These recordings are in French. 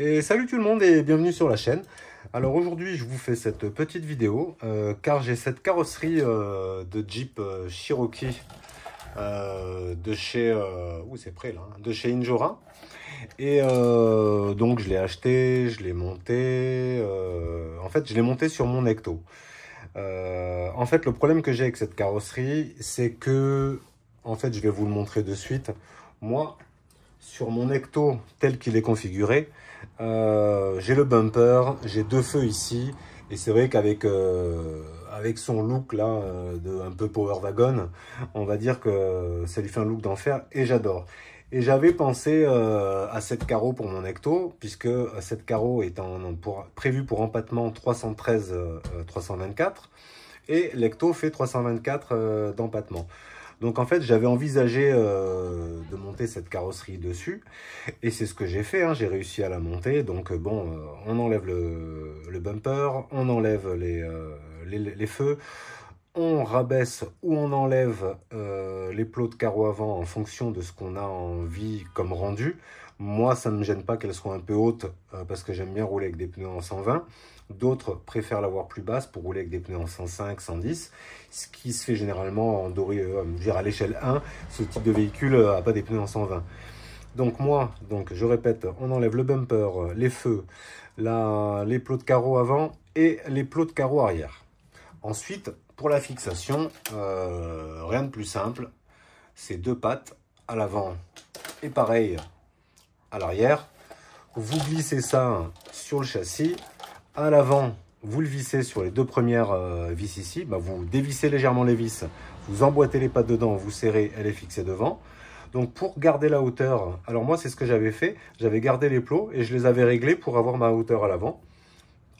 Et salut tout le monde et bienvenue sur la chaîne. Alors aujourd'hui je vous fais cette petite vidéo euh, car j'ai cette carrosserie euh, de Jeep Shiroki euh, de chez où c'est près là, hein, de chez Injora. Et donc je l'ai acheté, je l'ai monté, en fait je l'ai monté sur mon Ecto. en fait le problème que j'ai avec cette carrosserie c'est que en fait je vais vous le montrer de suite. Moi sur mon Ecto tel qu'il est configuré, euh, j'ai le bumper, j'ai deux feux ici. Et c'est vrai qu'avec euh, avec son look là, euh, un peu power wagon, on va dire que ça lui fait un look d'enfer et j'adore. Et j'avais pensé à cette carreau pour mon Ecto, puisque cette carreau est prévu pour empattement 313-324, et l'Ecto fait 324 d'empattement. Donc en fait, j'avais envisagé euh, de monter cette carrosserie dessus. Et c'est ce que j'ai fait, hein. j'ai réussi à la monter. Donc euh, bon, euh, on enlève le, bumper, on enlève les, les, feux, on rabaisse ou on enlève les plots de carreau avant en fonction de ce qu'on a envie comme rendu. Moi, ça ne me gêne pas qu'elle soit un peu haute euh, parce que j'aime bien rouler avec des pneus en 120. D'autres préfèrent l'avoir plus basse pour rouler avec des pneus en 105, 110, ce qui se fait généralement en doré, euh, dire à l'échelle 1, ce type de véhicule n'a euh, pas des pneus en 120. Donc moi, donc je répète, on enlève le bumper, les feux, les plots de carreaux avant et les plots de carreaux arrière. Ensuite, pour la fixation, rien de plus simple, c'est deux pattes à l'avant et pareil à l'arrière. Vous glissez ça sur le châssis. À l'avant, vous le vissez sur les deux premières euh, vis ici. Bah, vous dévissez légèrement les vis. Vous emboîtez les pattes dedans, vous serrez, elle est fixée devant. Donc pour garder la hauteur, alors moi c'est ce que j'avais fait, j'avais gardé les plots et je les avais réglés pour avoir ma hauteur à l'avant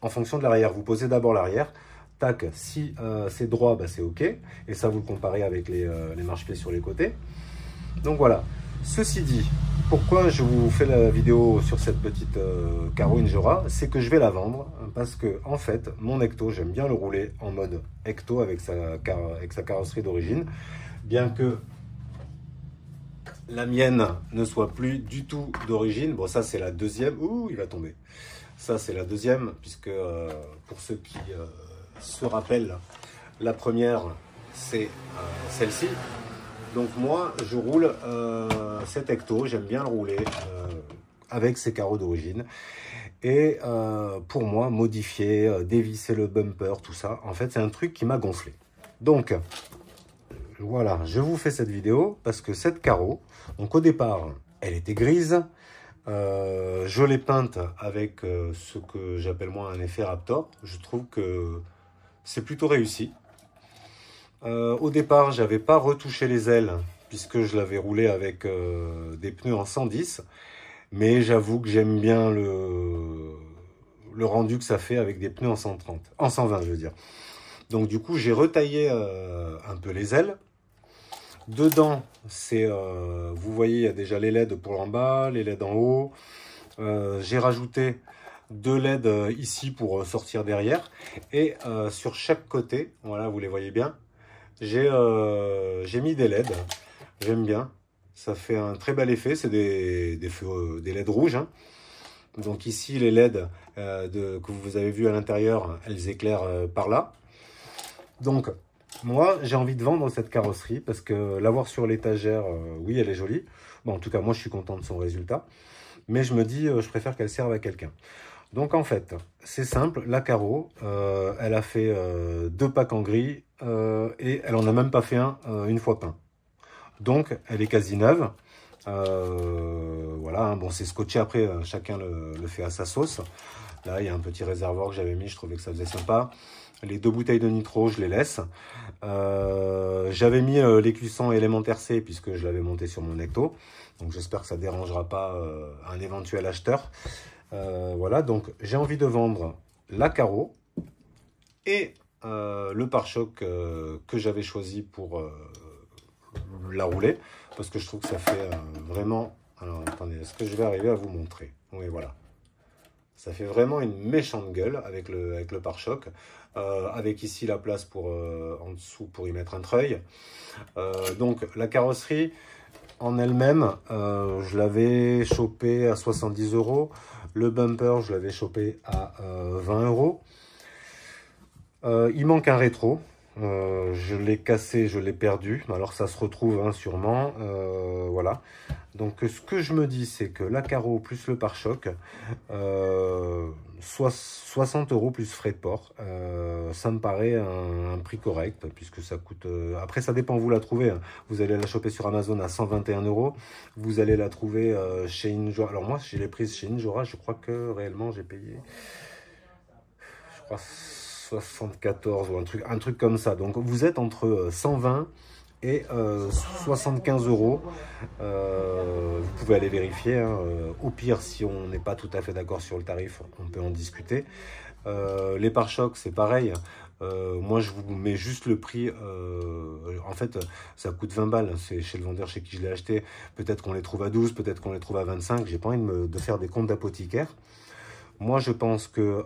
en fonction de l'arrière. Vous posez d'abord l'arrière, tac, si euh, c'est droit, bah, c'est ok. Et ça, vous le comparez avec les, euh, les marches-pieds sur les côtés. Donc voilà, Ceci dit, pourquoi je vous fais la vidéo sur cette petite euh, Caro c'est que je vais la vendre hein, parce que en fait, mon Ecto, j'aime bien le rouler en mode Ecto avec sa, avec sa carrosserie d'origine, bien que la mienne ne soit plus du tout d'origine. Bon, ça c'est la deuxième. Ouh, il va tomber. Ça c'est la deuxième, puisque euh, pour ceux qui euh, se rappellent, la première c'est celle-ci, donc moi, je roule euh, cet Ecto, j'aime bien le rouler euh, avec ses carreaux d'origine. Et euh, pour moi, modifier, euh, dévisser le bumper, tout ça, en fait, c'est un truc qui m'a gonflé. Donc, voilà, je vous fais cette vidéo parce que cette carreau, donc au départ, elle était grise. je l'ai peinte avec ce que j'appelle moi un effet Raptor. Je trouve que c'est plutôt réussi. Euh, au départ, je n'avais pas retouché les ailes puisque je l'avais roulé avec euh, des pneus en 110. Mais j'avoue que j'aime bien le, rendu que ça fait avec des pneus en 130, en 120 je veux dire. Donc du coup, j'ai retaillé euh, un peu les ailes. Dedans, c'est, vous voyez, il y a déjà les LED pour l'en bas, les LED en haut. j'ai rajouté deux LED ici pour sortir derrière. Et sur chaque côté, voilà, vous les voyez bien, euh, j'ai mis des LED, j'aime bien. Ça fait un très bel effet, c'est des, des, euh, LED rouges. Hein. Donc ici, les LED euh, que vous avez vu à l'intérieur, elles éclairent par là. Donc, moi, j'ai envie de vendre cette carrosserie parce que l'avoir sur l'étagère, oui, elle est jolie. Bon, en tout cas, moi, je suis content de son résultat. Mais je me dis, je préfère qu'elle serve à quelqu'un. Donc en fait, c'est simple, la carreau, euh, elle a fait euh, deux packs en gris euh, et elle en a même pas fait un une fois peint. Donc elle est quasi neuve. voilà, hein. bon c'est scotché après, hein. chacun le, fait à sa sauce. Là il y a un petit réservoir que j'avais mis, je trouvais que ça faisait sympa. Les deux bouteilles de nitro, je les laisse. j'avais mis les cuissons élémentaires C puisque je l'avais monté sur mon ecto. Donc j'espère que ça dérangera pas un éventuel acheteur. Euh, voilà, donc j'ai envie de vendre la carreau et euh, le pare-choc euh, que j'avais choisi pour la rouler, parce que je trouve que ça fait vraiment... Alors, attendez, est-ce que je vais arriver à vous montrer Oui, voilà. Ça fait vraiment une méchante gueule avec le, pare-choc. avec ici la place pour, en dessous pour y mettre un treuil. donc la carrosserie en elle-même, je l'avais chopée à 70 euros. Le bumper, je l'avais chopé à 20 euh, euros. Euh, il manque un rétro, euh, je l'ai cassé, je l'ai perdu. Alors ça se retrouve hein, sûrement. Euh, voilà. Donc ce que je me dis, c'est que la carreau plus le pare-choc, euh, soit 60 euros plus frais de port, ça me paraît un, prix correct, puisque ça coûte... après, ça dépend, vous la trouvez. Hein. Vous allez la choper sur Amazon à 121 euros. Vous allez la trouver chez Injora. Alors moi, je l'ai prise chez Injora, je crois que réellement, j'ai payé... Je crois 74 ou un truc, comme ça. Donc vous êtes entre 120 euh, et 75 euh, euros. Euh, vous pouvez aller vérifier. Hein. Au pire, si on n'est pas tout à fait d'accord sur le tarif, on peut en discuter. les pare-chocs, c'est pareil. moi, je vous mets juste le prix. en fait, ça coûte 20 balles. C'est chez le vendeur chez qui je l'ai acheté. Peut-être qu'on les trouve à 12, peut-être qu'on les trouve à 25. J'ai pas envie de, me, de faire des comptes d'apothicaire. Moi, je pense que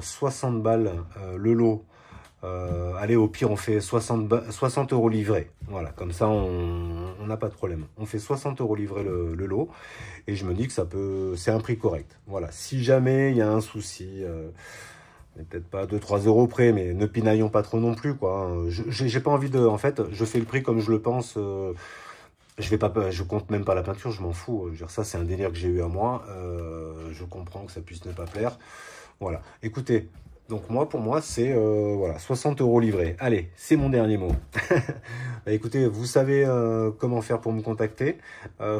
60 euh, balles euh, le lot, euh, allez, au pire, on fait 60, euros livrés. Voilà, comme ça, on n'a pas de problème. On fait 60 euros livrés le, lot. Et je me dis que ça peut, c'est un prix correct. Voilà, si jamais il y a un souci, peut-être pas 2-3 euros près, mais ne pinaillons pas trop non plus. quoi. Hein. J'ai pas envie de... En fait, je fais le prix comme je le pense... Je vais pas, je compte même pas la peinture, je m'en fous. ça, c'est un délire que j'ai eu à moi. Euh, je comprends que ça puisse ne pas plaire. Voilà. Écoutez, donc moi, pour moi, c'est euh, voilà, 60 euros livrés. Allez, c'est mon dernier mot. Bah, écoutez, vous savez euh, comment faire pour me contacter.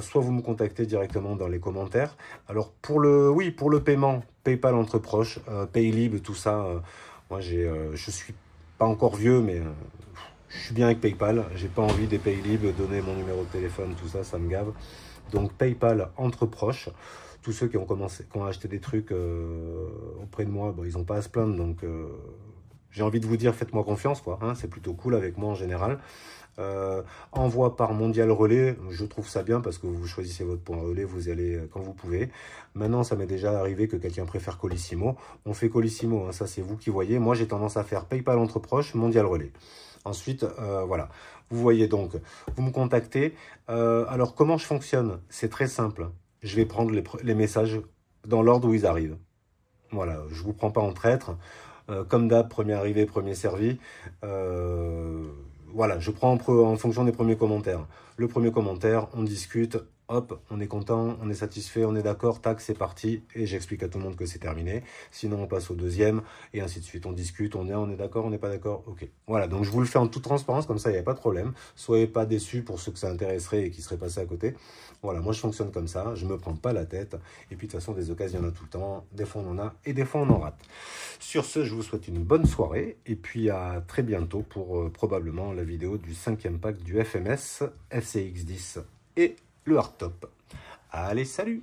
soit vous me contactez directement dans les commentaires. Alors pour le, oui, pour le paiement, PayPal entre proches, Paylib, tout ça. moi, j'ai, je suis pas encore vieux, mais je suis bien avec PayPal, j'ai pas envie des Paylib, donner mon numéro de téléphone, tout ça, ça me gave. Donc PayPal entre proches. Tous ceux qui ont commencé, qui ont acheté des trucs euh, auprès de moi, ils n'ont pas à se plaindre, donc euh, j'ai envie de vous dire faites-moi confiance, quoi. Hein. c'est plutôt cool avec moi en général. Euh, envoi par mondial relais, je trouve ça bien parce que vous choisissez votre point relais, vous allez quand vous pouvez. Maintenant, ça m'est déjà arrivé que quelqu'un préfère Colissimo. On fait Colissimo, hein. ça c'est vous qui voyez. Moi, j'ai tendance à faire PayPal entre proches, mondial relais. Ensuite, euh, voilà. Vous voyez donc, vous me contactez. Euh, alors, comment je fonctionne C'est très simple. Je vais prendre les, messages dans l'ordre où ils arrivent. Voilà, je ne vous prends pas en traître. Euh, comme d'hab, premier arrivé, premier servi. voilà, je prends en fonction des premiers commentaires. Le premier commentaire, on discute, hop, on est content, on est satisfait, on est d'accord, tac, c'est parti, et j'explique à tout le monde que c'est terminé. Sinon, on passe au deuxième, et ainsi de suite. On discute, on est, on est d'accord, on n'est pas d'accord, ok. Voilà, donc je vous le fais en toute transparence, comme ça, il n'y a pas de problème. Soyez pas déçus pour ceux que ça intéresserait et qui seraient passés à côté. Voilà, moi, je fonctionne comme ça, je ne me prends pas la tête, et puis de toute façon, des occasions, il y en a tout le temps. Des fois, on en a, et des fois, on en rate. Sur ce, je vous souhaite une bonne soirée, et puis à très bientôt pour euh, probablement la vidéo du cinquième pack du FMS FCX10 et le top. Allez, salut